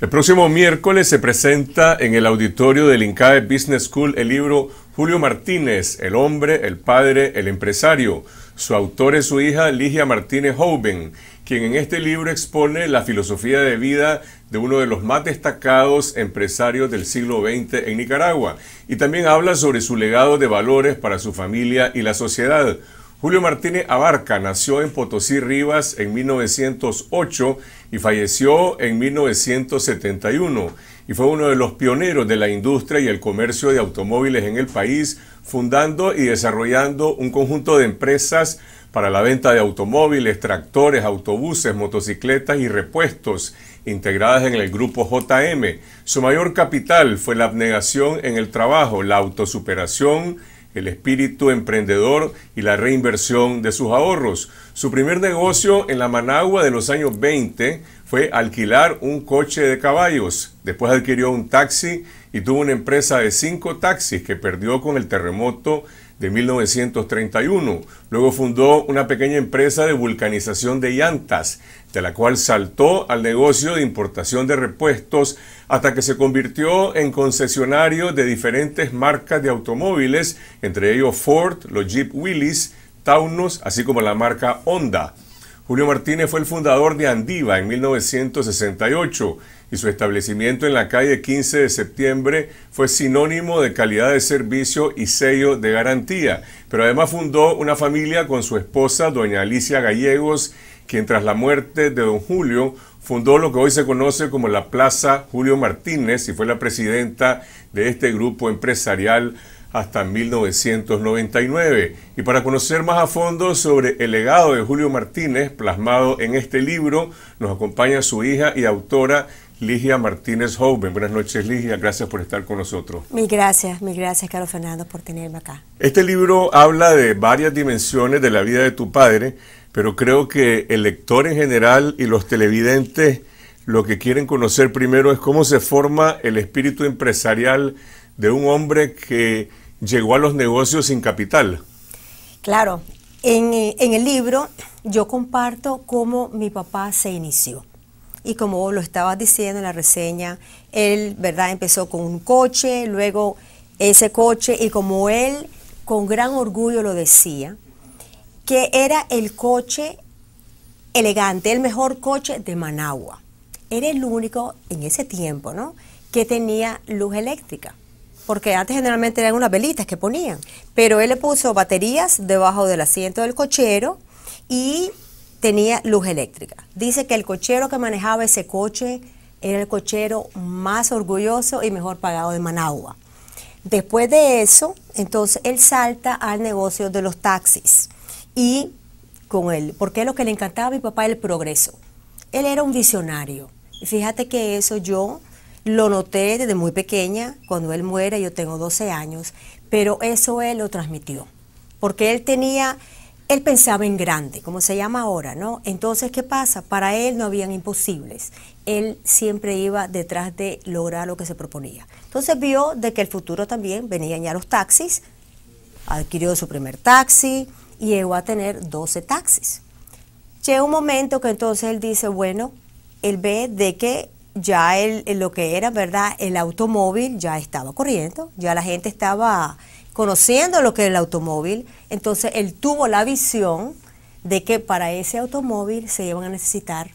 El próximo miércoles se presenta en el auditorio del INCAE Business School el libro Julio Martínez, El hombre, el padre, el empresario. Su autor es su hija Ligia Martínez Hoven, quien en este libro expone la filosofía de vida de uno de los más destacados empresarios del siglo XX en Nicaragua y también habla sobre su legado de valores para su familia y la sociedad. Julio Martínez Abarca nació en Potosí Rivas en 1908 y falleció en 1971 y fue uno de los pioneros de la industria y el comercio de automóviles en el país, fundando y desarrollando un conjunto de empresas para la venta de automóviles, tractores, autobuses, motocicletas y repuestos, integradas en el grupo JM. Su mayor capital fue la abnegación en el trabajo, la autosuperación, el espíritu emprendedor y la reinversión de sus ahorros. Su primer negocio en la Managua de los años 20 fue alquilar un coche de caballos. Después adquirió un taxi y tuvo una empresa de cinco taxis que perdió con el terremoto de 1931. Luego fundó una pequeña empresa de vulcanización de llantas de la cual saltó al negocio de importación de repuestos hasta que se convirtió en concesionario de diferentes marcas de automóviles, entre ellos Ford, los Jeep Willys, Taunus, así como la marca Honda. Julio Martínez fue el fundador de Andiva en 1968 y su establecimiento en la calle 15 de septiembre fue sinónimo de calidad de servicio y sello de garantía. Pero además fundó una familia con su esposa, doña Alicia Gallegos, quien tras la muerte de don Julio fundó lo que hoy se conoce como la Plaza Julio Martínez y fue la presidenta de este grupo empresarial hasta 1999. Y para conocer más a fondo sobre el legado de Julio Martínez plasmado en este libro, nos acompaña su hija y autora Ligia Martínez Joven. Buenas noches, Ligia. Gracias por estar con nosotros. Mil gracias, mil gracias, Carlos Fernando, por tenerme acá. Este libro habla de varias dimensiones de la vida de tu padre, pero creo que el lector en general y los televidentes lo que quieren conocer primero es cómo se forma el espíritu empresarial de un hombre que llegó a los negocios sin capital. Claro, en, eh, el libro yo comparto cómo mi papá se inició. Y como lo estabas diciendo en la reseña, él, ¿verdad? Empezó con un coche, luego ese coche, y como él con gran orgullo lo decía, que era el coche elegante, el mejor coche de Managua. Era el único en ese tiempo, ¿no? Que tenía luz eléctrica. Porque antes generalmente eran unas velitas que ponían. Pero él le puso baterías debajo del asiento del cochero y tenía luz eléctrica. Dice que el cochero que manejaba ese coche era el cochero más orgulloso y mejor pagado de Managua. Después de eso, entonces él salta al negocio de los taxis y con él, porque lo que le encantaba a mi papá era el progreso. Él era un visionario. fíjate que eso yo lo noté desde muy pequeña, cuando él muere, yo tengo 12 años, pero eso él lo transmitió, porque él tenía, él pensaba en grande, como se llama ahora, ¿no? Entonces, ¿qué pasa? Para él no habían imposibles, él siempre iba detrás de lograr lo que se proponía. Entonces vio de que el futuro también venían ya los taxis, adquirió su primer taxi, y llegó a tener 12 taxis. Llega un momento que entonces él dice, bueno, él ve de que ya lo que era, ¿verdad? El automóvil ya estaba corriendo, ya la gente estaba conociendo lo que era el automóvil, entonces él tuvo la visión de que para ese automóvil se iban a necesitar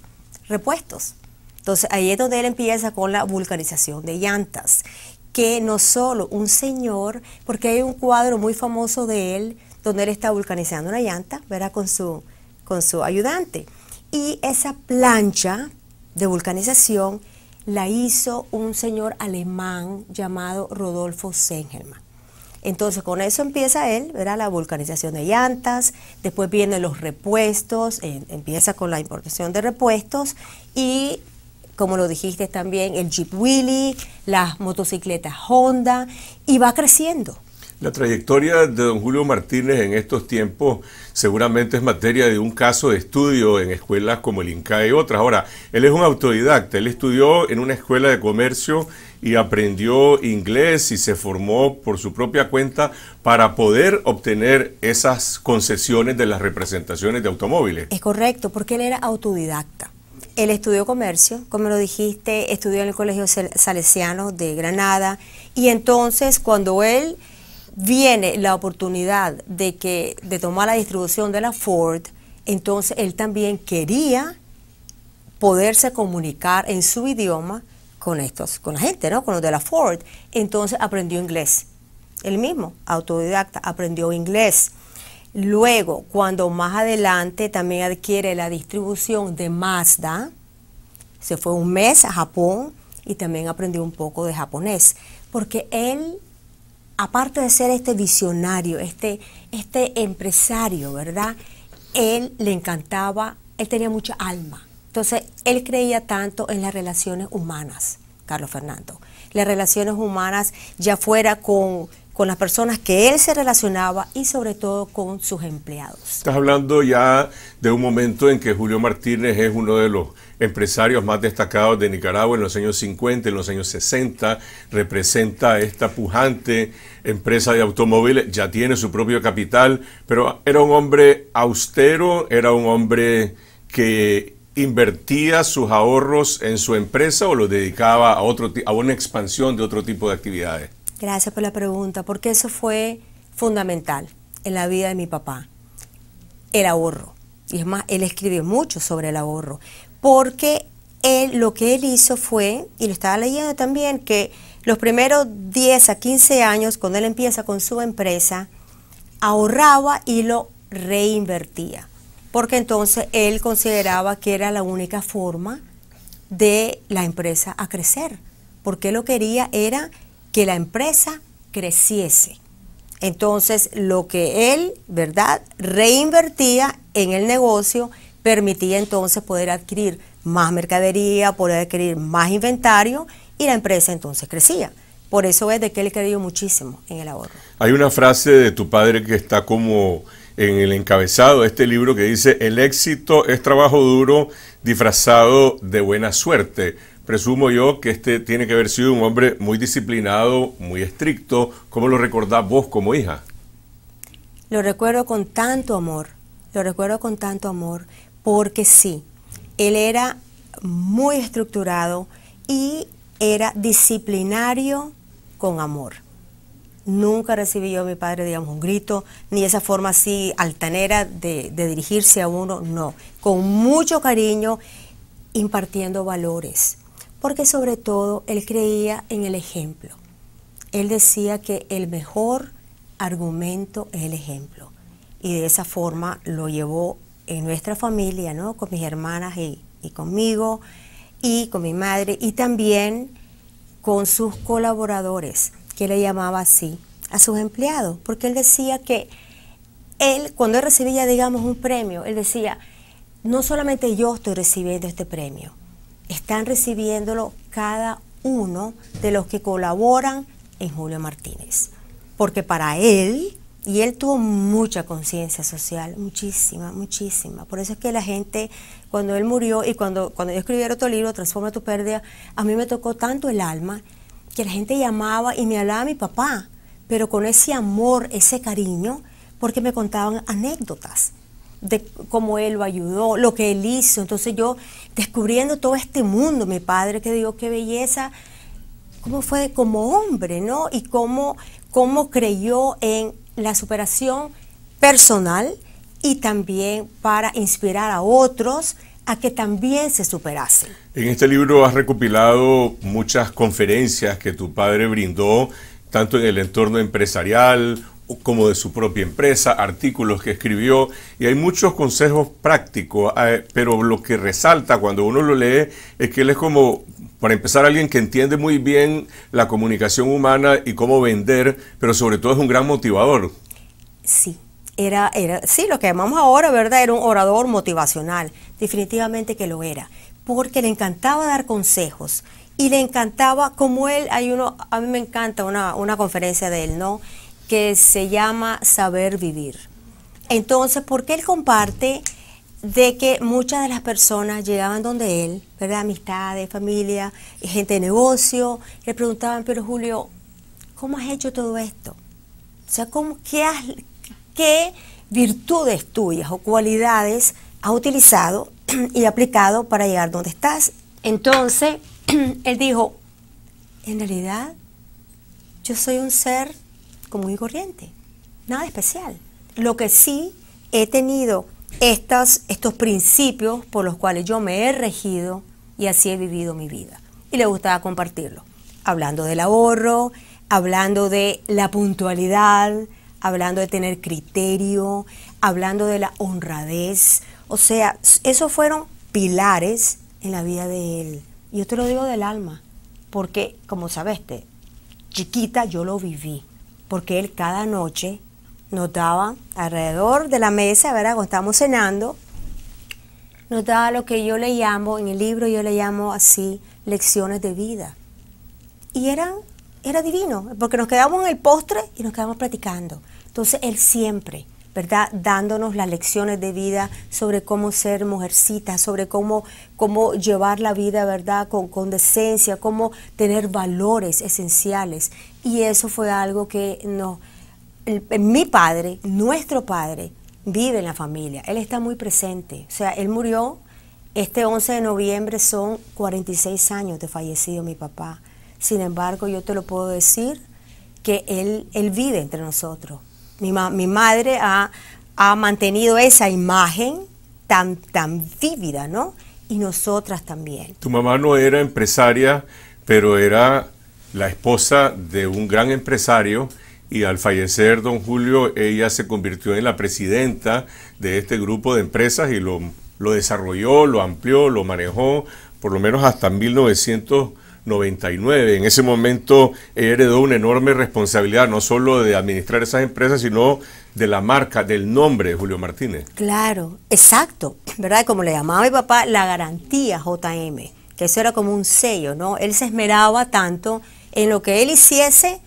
repuestos. Entonces ahí es donde él empieza con la vulcanización de llantas, que no solo un señor, porque hay un cuadro muy famoso de él donde él está vulcanizando una llanta, ¿verdad? Con su, con su ayudante. Y esa plancha de vulcanización la hizo un señor alemán llamado Rodolfo Sengelman. Entonces con eso empieza él, ¿verdad? La vulcanización de llantas, después vienen los repuestos, eh, empieza con la importación de repuestos y como lo dijiste también, el Jeep Willy, las motocicletas Honda y va creciendo. La trayectoria de don Julio Martínez en estos tiempos seguramente es materia de un caso de estudio en escuelas como el Inca y otras. Ahora, él es un autodidacta, él estudió en una escuela de comercio y aprendió inglés y se formó por su propia cuenta para poder obtener esas concesiones de las representaciones de automóviles. Es correcto, porque él era autodidacta. Él estudió comercio, como lo dijiste, estudió en el Colegio Salesiano de Granada y entonces cuando él viene la oportunidad de, que, de tomar la distribución de la Ford, entonces él también quería poderse comunicar en su idioma con estos, con la gente, ¿no? Con los de la Ford. Entonces aprendió inglés. Él mismo, autodidacta, aprendió inglés. Luego, cuando más adelante también adquiere la distribución de Mazda, se fue un mes a Japón y también aprendió un poco de japonés, porque él aparte de ser este visionario, este, este empresario, ¿verdad? Él le encantaba, él tenía mucha alma. Entonces, él creía tanto en las relaciones humanas, Carlos Fernando. Las relaciones humanas, ya fuera con, con las personas que él se relacionaba y sobre todo con sus empleados. Estás hablando ya de un momento en que Julio Martínez es uno de los empresarios más destacados de Nicaragua en los años 50, en los años 60, representa esta pujante empresa de automóviles, ya tiene su propio capital, pero era un hombre austero, era un hombre que invertía sus ahorros en su empresa o los dedicaba a, otro, a una expansión de otro tipo de actividades. Gracias por la pregunta, porque eso fue fundamental en la vida de mi papá, el ahorro. Y es más, él escribe mucho sobre el ahorro porque él, lo que él hizo fue, y lo estaba leyendo también, que los primeros 10 a 15 años, cuando él empieza con su empresa, ahorraba y lo reinvertía, porque entonces él consideraba que era la única forma de la empresa a crecer, porque lo quería era que la empresa creciese. Entonces, lo que él, ¿verdad?, reinvertía en el negocio permitía entonces poder adquirir más mercadería, poder adquirir más inventario y la empresa entonces crecía. Por eso es de que él creyó muchísimo en el ahorro. Hay una frase de tu padre que está como en el encabezado de este libro que dice, el éxito es trabajo duro disfrazado de buena suerte. Presumo yo que este tiene que haber sido un hombre muy disciplinado, muy estricto. ¿Cómo lo recordás vos como hija? Lo recuerdo con tanto amor, lo recuerdo con tanto amor, porque sí, él era muy estructurado y era disciplinario con amor. Nunca recibí yo a mi padre, digamos, un grito, ni esa forma así altanera de, dirigirse a uno, no. Con mucho cariño, impartiendo valores, porque sobre todo él creía en el ejemplo. Él decía que el mejor argumento es el ejemplo, y de esa forma lo llevó en nuestra familia, ¿no? Con mis hermanas y, y conmigo, y con mi madre, y también con sus colaboradores, que le llamaba así, a sus empleados, porque él decía que él, cuando él recibía, digamos, un premio, él decía, no solamente yo estoy recibiendo este premio, están recibiéndolo cada uno de los que colaboran en Julio Martínez, porque para él y él tuvo mucha conciencia social, muchísima, muchísima. Por eso es que la gente, cuando él murió y cuando, cuando yo escribí otro libro, Transforma tu pérdida, a mí me tocó tanto el alma que la gente llamaba y me hablaba a mi papá, pero con ese amor, ese cariño, porque me contaban anécdotas de cómo él lo ayudó, lo que él hizo. Entonces yo descubriendo todo este mundo, mi padre que digo, qué belleza, cómo fue como hombre, ¿no? Y cómo, cómo creyó en la superación personal y también para inspirar a otros a que también se superasen. En este libro has recopilado muchas conferencias que tu padre brindó, tanto en el entorno empresarial como de su propia empresa, artículos que escribió, y hay muchos consejos prácticos, eh, pero lo que resalta cuando uno lo lee es que él es como para empezar, alguien que entiende muy bien la comunicación humana y cómo vender, pero sobre todo es un gran motivador. Sí, era, era, sí, lo que llamamos ahora, ¿verdad? Era un orador motivacional, definitivamente que lo era, porque le encantaba dar consejos y le encantaba, como él, hay uno, a mí me encanta una, una conferencia de él, ¿no? Que se llama Saber Vivir. Entonces, qué él comparte de que muchas de las personas llegaban donde él, ¿verdad? Amistades, familia, gente de negocio, le preguntaban, pero Julio, ¿cómo has hecho todo esto? O sea, qué, ¿qué virtudes tuyas o cualidades has utilizado y aplicado para llegar donde estás? Entonces, él dijo, en realidad, yo soy un ser común y corriente, nada especial. Lo que sí he tenido estos principios por los cuales yo me he regido y así he vivido mi vida. Y le gustaba compartirlo, hablando del ahorro, hablando de la puntualidad, hablando de tener criterio, hablando de la honradez. O sea, esos fueron pilares en la vida de él. Yo te lo digo del alma, porque como sabes, este, chiquita yo lo viví, porque él cada noche nos daba alrededor de la mesa, ¿verdad? Cuando estábamos cenando, nos daba lo que yo le llamo, en el libro yo le llamo así, lecciones de vida. Y eran, era divino, porque nos quedamos en el postre y nos quedamos platicando. Entonces él siempre, ¿verdad? Dándonos las lecciones de vida sobre cómo ser mujercita, sobre cómo, cómo llevar la vida, ¿verdad? Con, con decencia, cómo tener valores esenciales. Y eso fue algo que nos eh, mi padre, nuestro padre, vive en la familia, él está muy presente. O sea, él murió este 11 de noviembre, son 46 años de fallecido mi papá. Sin embargo, yo te lo puedo decir que él, él vive entre nosotros. Mi, madre ha, mantenido esa imagen tan, tan vívida, ¿no? Y nosotras también. Tu mamá no era empresaria, pero era la esposa de un gran empresario y al fallecer don Julio ella se convirtió en la presidenta de este grupo de empresas y lo, lo desarrolló, lo amplió, lo manejó por lo menos hasta 1999. En ese momento heredó una enorme responsabilidad, no solo de administrar esas empresas, sino de la marca, del nombre de Julio Martínez. Claro, exacto, ¿verdad? Como le llamaba mi papá, la garantía JM, que eso era como un sello, ¿no? Él se esmeraba tanto en lo que él hiciese,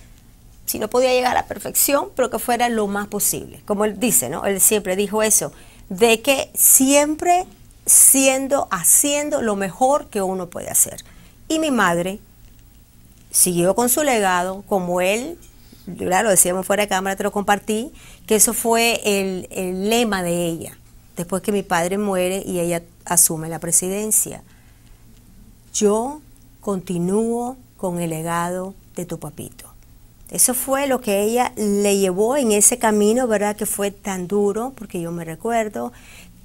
si no podía llegar a la perfección, pero que fuera lo más posible. Como él dice, ¿no? Él siempre dijo eso, de que siempre siendo, haciendo lo mejor que uno puede hacer. Y mi madre siguió con su legado, como él, claro, lo decíamos fuera de cámara, te lo compartí, que eso fue el, el lema de ella, después que mi padre muere y ella asume la presidencia. Yo continúo con el legado de tu papito eso fue lo que ella le llevó en ese camino, ¿verdad? Que fue tan duro, porque yo me recuerdo,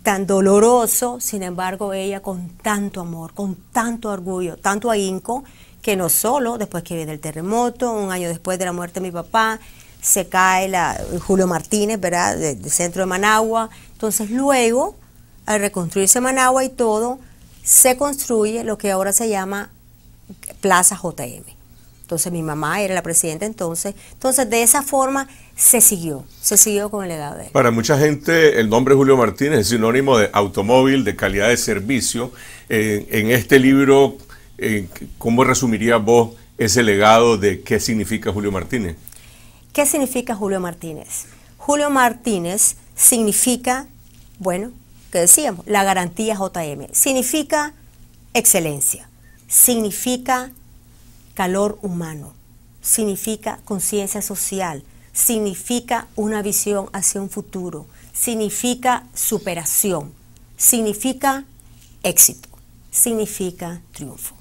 tan doloroso, sin embargo ella con tanto amor, con tanto orgullo, tanto ahínco, que no solo después que viene el terremoto, un año después de la muerte de mi papá, se cae la, eh, Julio Martínez, ¿verdad?, del centro de Managua. Entonces luego, al reconstruirse Managua y todo, se construye lo que ahora se llama Plaza JM. Entonces mi mamá era la presidenta entonces. Entonces de esa forma se siguió, se siguió con el legado de él. Para mucha gente el nombre Julio Martínez es sinónimo de automóvil, de calidad de servicio. en este libro, eh, ¿cómo resumirías vos ese legado de qué significa Julio Martínez? ¿Qué significa Julio Martínez? Julio Martínez significa, bueno, que decíamos, la garantía JM. Significa excelencia, significa calor humano, significa conciencia social, significa una visión hacia un futuro, significa superación, significa éxito, significa triunfo.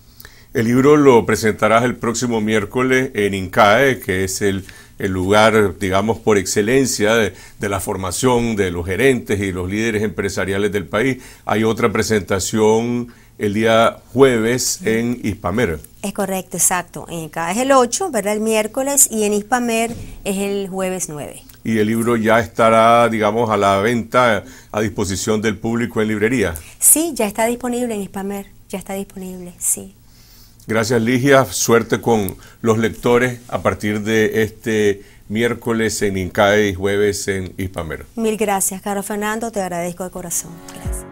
El libro lo presentarás el próximo miércoles en INCAE, que es el, lugar, digamos, por excelencia de, de, la formación de los gerentes y los líderes empresariales del país. Hay otra presentación el día jueves en Hispamer. Es correcto, exacto. En cada es el 8, ¿verdad? El miércoles y en Hispamer es el jueves 9. Y el libro ya estará, digamos, a la venta, a disposición del público en librería. Sí, ya está disponible en Hispamer, ya está disponible, sí. Gracias Ligia, suerte con los lectores a partir de este miércoles en INCAE y jueves en Hispamer. Mil gracias, caro Fernando, te agradezco de corazón. Gracias.